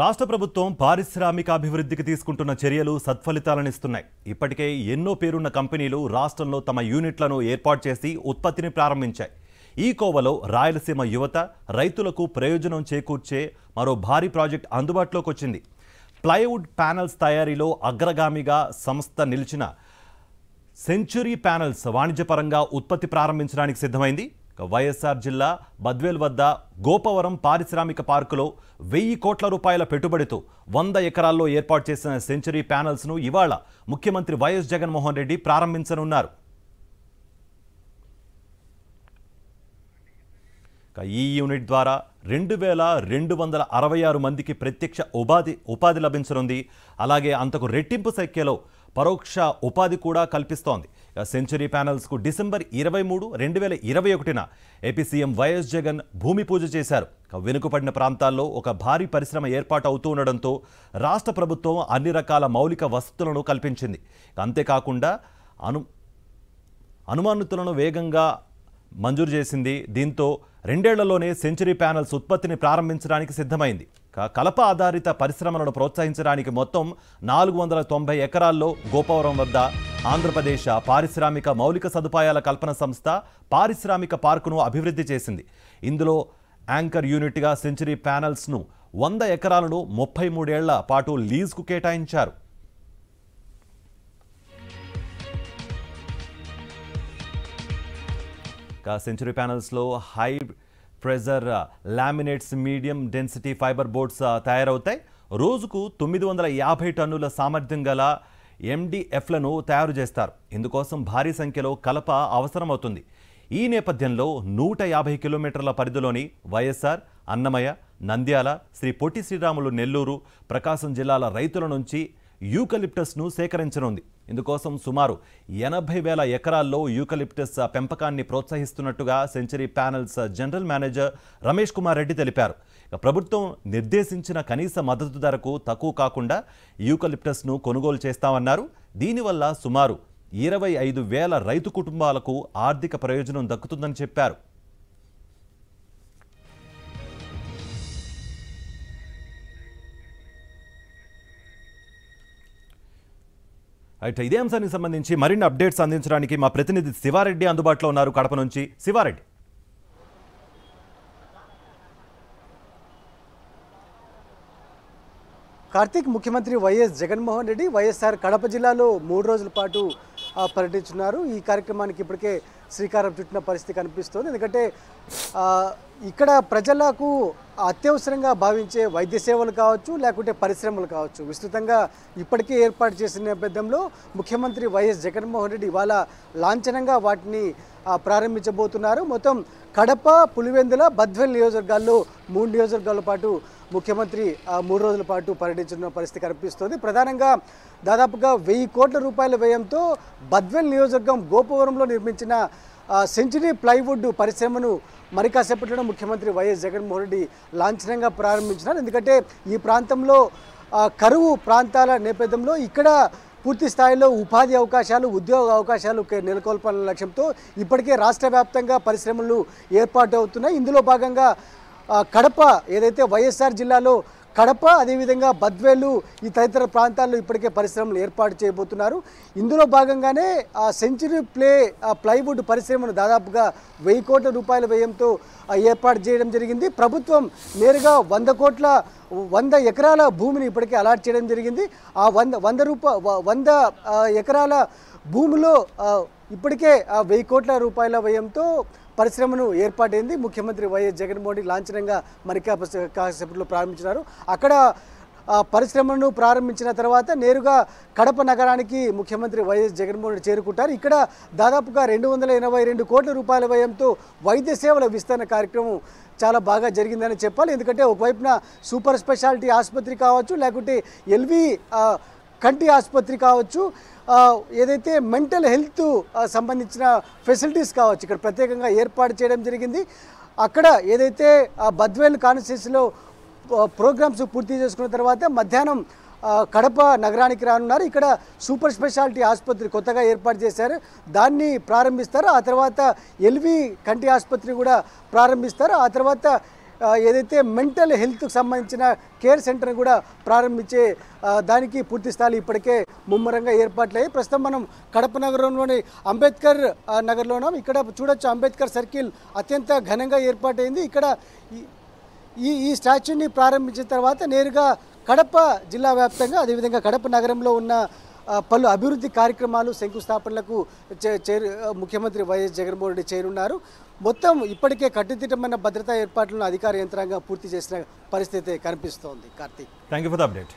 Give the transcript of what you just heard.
రాష్ట్ర ప్రభుత్వం పారిశ్రామికాభివృద్ధికి తీసుకుంటున్న చర్యలు సత్ఫలితాలనిస్తున్నాయి ఇప్పటికే ఎన్నో పేరున్న కంపెనీలు రాష్ట్రంలో తమ యూనిట్లను ఏర్పాటు చేసి ఉత్పత్తిని ప్రారంభించాయి ఈ కోవలో రాయలసీమ యువత రైతులకు ప్రయోజనం చేకూర్చే మరో భారీ ప్రాజెక్ట్ అందుబాటులోకి వచ్చింది ప్లైవుడ్ ప్యానల్స్ తయారీలో అగ్రగామిగా సంస్థ నిలిచిన సెంచురీ ప్యానల్స్ వాణిజ్యపరంగా ఉత్పత్తి ప్రారంభించడానికి సిద్ధమైంది వైఎస్ఆర్ జిల్లా బద్వేల్ వద్ద గోపవరం పారిశ్రామిక పార్కులో వెయ్యి కోట్ల రూపాయల పెట్టుబడితో వంద ఎకరాల్లో ఏర్పాటు చేసిన సెంచరీ ప్యానల్స్ను ఇవాళ ముఖ్యమంత్రి వైఎస్ జగన్మోహన్ రెడ్డి ప్రారంభించనున్నారు ఈ యూనిట్ ద్వారా రెండు వేల రెండు వందల అరవై ఆరు మందికి ప్రత్యక్ష ఉపాధి ఉపాధి లభించనుంది అలాగే అంతకు రెట్టింపు సంఖ్యలో పరోక్ష ఉపాధి కూడా కల్పిస్తోంది సెంచరీ ప్యానల్స్కు డిసెంబర్ ఇరవై మూడు రెండు వేల ఇరవై ఒకటిన ఏపీ సీఎం వైఎస్ జగన్ భూమి పూజ చేశారు వెనుకబడిన ప్రాంతాల్లో ఒక భారీ పరిశ్రమ ఏర్పాటు అవుతూ ఉండడంతో రాష్ట్ర ప్రభుత్వం అన్ని రకాల మౌలిక వసతులను కల్పించింది అంతేకాకుండా అను అనుమానితులను వేగంగా మంజూరు చేసింది దీంతో రెండేళ్లలోనే సెంచరీ ప్యానల్స్ ఉత్పత్తిని ప్రారంభించడానికి సిద్ధమైంది కలప ఆధారిత పరిశ్రమలను ప్రోత్సహించడానికి మొత్తం నాలుగు వందల తొంభై ఎకరాల్లో గోపవరం వద్ద ఆంధ్రప్రదేశ్ పారిశ్రామిక మౌలిక సదుపాయాల కల్పన సంస్థ పారిశ్రామిక పార్కును అభివృద్ధి చేసింది ఇందులో యాంకర్ యూనిట్గా సెంచరీ ప్యానల్స్ను వంద ఎకరాలను ముప్పై మూడేళ్ల పాటు లీజుకు కేటాయించారు సెంచరీ ప్యానల్స్లో high pressure laminates medium density fibre boards తయారవుతాయి రోజుకు తొమ్మిది వందల యాభై టన్నుల సామర్థ్యం గల ఎండిఎఫ్లను తయారు చేస్తారు ఇందుకోసం భారీ సంఖ్యలో కలప అవసరమవుతుంది ఈ నేపథ్యంలో నూట యాభై కిలోమీటర్ల పరిధిలోని వైఎస్ఆర్ అన్నమయ్య నంద్యాల శ్రీ పొట్టి శ్రీరాములు నెల్లూరు ప్రకాశం జిల్లాల రైతుల నుంచి యూకలిప్టస్ను సేకరించనుంది ఇందుకోసం సుమారు ఎనభై వేల ఎకరాల్లో యూకలిప్టస్ పెంపకాన్ని ప్రోత్సహిస్తున్నట్టుగా century panels general manager Ramesh Kumar Reddy తెలిపారు ప్రభుత్వం నిర్దేశించిన కనీస మద్దతు ధరకు తక్కువ కాకుండా యూకలిప్టస్ను కొనుగోలు చేస్తామన్నారు దీనివల్ల సుమారు ఇరవై ఐదు వేల రైతు కుటుంబాలకు ఆర్థిక ప్రయోజనం దక్కుతుందని చెప్పారు అయితే ఇదే అంశానికి సంబంధించి మరిన్ని అప్డేట్స్ అందించడానికి మా ప్రతినిధి శివారెడ్డి అందుబాటులో ఉన్నారు కడప నుంచి శివారెడ్డి కార్తీక్ ముఖ్యమంత్రి వైఎస్ జగన్మోహన్ రెడ్డి వైఎస్ఆర్ కడప జిల్లాలో మూడు రోజుల పాటు పర్యటించున్నారు ఈ కార్యక్రమానికి ఇప్పటికే శ్రీకారం చుట్టిన పరిస్థితి కనిపిస్తోంది ఎందుకంటే ఇక్కడ ప్రజలకు అత్యవసరంగా భావించే వైద్య సేవలు కావచ్చు లేకుంటే పరిశ్రమలు కావచ్చు విస్తృతంగా ఇప్పటికే ఏర్పాటు చేసిన నేపథ్యంలో ముఖ్యమంత్రి వైఎస్ జగన్మోహన్ రెడ్డి ఇవాళ లాంఛనంగా వాటిని ప్రారంభించబోతున్నారు మొత్తం కడప పులివెందుల బద్వెల్ నియోజకవర్గాల్లో మూడు నియోజకవర్గాల పాటు ముఖ్యమంత్రి మూడు రోజుల పాటు పర్యటించిన పరిస్థితి కనిపిస్తుంది ప్రధానంగా దాదాపుగా వెయ్యి కోట్ల రూపాయల వ్యయంతో బద్వెల్ నియోజకవర్గం గోపవరంలో నిర్మించిన సెంచరీ ప్లైవుడ్ పరిశ్రమను మరి ముఖ్యమంత్రి వైఎస్ జగన్మోహన్ రెడ్డి లాంఛనంగా ప్రారంభించినారు ఎందుకంటే ఈ ప్రాంతంలో కరువు ప్రాంతాల నేపథ్యంలో ఇక్కడ పూర్తి స్థాయిలో ఉపాధి అవకాశాలు ఉద్యోగ అవకాశాలు నెలకొల్పన లక్ష్యంతో ఇప్పటికే రాష్ట్ర వ్యాప్తంగా పరిశ్రమలు ఏర్పాటు అవుతున్నాయి ఇందులో భాగంగా కడప ఏదైతే వైఎస్ఆర్ జిల్లాలో కడప అదేవిధంగా బద్వేలు ఈ తదితర ప్రాంతాల్లో ఇప్పటికే పరిశ్రమలు ఏర్పాటు చేయబోతున్నారు ఇందులో భాగంగానే ఆ సెంచరీ ప్లే ప్లైవుడ్ పరిశ్రమను దాదాపుగా వెయ్యి కోట్ల రూపాయల వ్యయంతో ఏర్పాటు చేయడం జరిగింది ప్రభుత్వం నేరుగా వంద కోట్ల వంద ఎకరాల భూమిని ఇప్పటికే అలాట్ చేయడం జరిగింది ఆ వంద వంద రూప వంద ఎకరాల భూమిలో ఇప్పటికే వెయ్యి కోట్ల రూపాయల వ్యయంతో పరిశ్రమను ఏర్పాటైంది ముఖ్యమంత్రి వైఎస్ జగన్మోహన్ రెడ్డి లాంఛనంగా మరికా ప్రారంభించినారు అక్కడ పరిశ్రమను ప్రారంభించిన తర్వాత నేరుగా కడప నగరానికి ముఖ్యమంత్రి వైఎస్ జగన్మోహన్ రెడ్డి చేరుకుంటారు ఇక్కడ దాదాపుగా రెండు వందల ఎనభై రెండు కోట్ల రూపాయల వ్యయంతో వైద్య సేవల విస్తరణ కార్యక్రమం చాలా బాగా జరిగిందని చెప్పాలి ఎందుకంటే ఒకవైపున సూపర్ స్పెషాలిటీ ఆసుపత్రి కావచ్చు లేకుంటే ఎల్వి కంటి ఆసుపత్రి కావచ్చు ఏదైతే మెంటల్ హెల్త్ సంబంధించిన ఫెసిలిటీస్ కావచ్చు ఇక్కడ ప్రత్యేకంగా ఏర్పాటు చేయడం జరిగింది అక్కడ ఏదైతే బద్వేల్ కాన్సెస్లో ప్రోగ్రామ్స్ పూర్తి చేసుకున్న తర్వాత మధ్యాహ్నం కడప నగరానికి రానున్నారు ఇక్కడ సూపర్ స్పెషాలిటీ ఆసుపత్రి కొత్తగా ఏర్పాటు చేశారు దాన్ని ప్రారంభిస్తారు ఆ తర్వాత ఎల్వి కంటి ఆసుపత్రి కూడా ప్రారంభిస్తారు ఆ తర్వాత ఏదైతే మెంటల్ హెల్త్కి సంబంధించిన కేర్ సెంటర్ని కూడా ప్రారంభించే దానికి పూర్తి స్థాయిలో ఇప్పటికే ముమ్మరంగా ఏర్పాట్లయ్యి ప్రస్తుతం మనం కడప నగరంలోని అంబేద్కర్ నగర్లో ఉన్నాం ఇక్కడ చూడొచ్చు అంబేద్కర్ సర్కిల్ అత్యంత ఘనంగా ఏర్పాటైంది ఇక్కడ ఈ ఈ స్టాచ్యూని ప్రారంభించిన తర్వాత నేరుగా కడప జిల్లా వ్యాప్తంగా అదేవిధంగా కడప నగరంలో ఉన్న పలు అభివృద్ధి కార్యక్రమాలు శంకుస్థాపనలకు చేరు ముఖ్యమంత్రి వైఎస్ జగన్మోహన్ రెడ్డి చేరున్నారు మొత్తం ఇప్పటికే కట్టుదిట్టమైన భద్రతా ఏర్పాట్లను అధికార యంత్రాంగం పూర్తి చేసిన పరిస్థితి కనిపిస్తోంది Karthik thank you for the update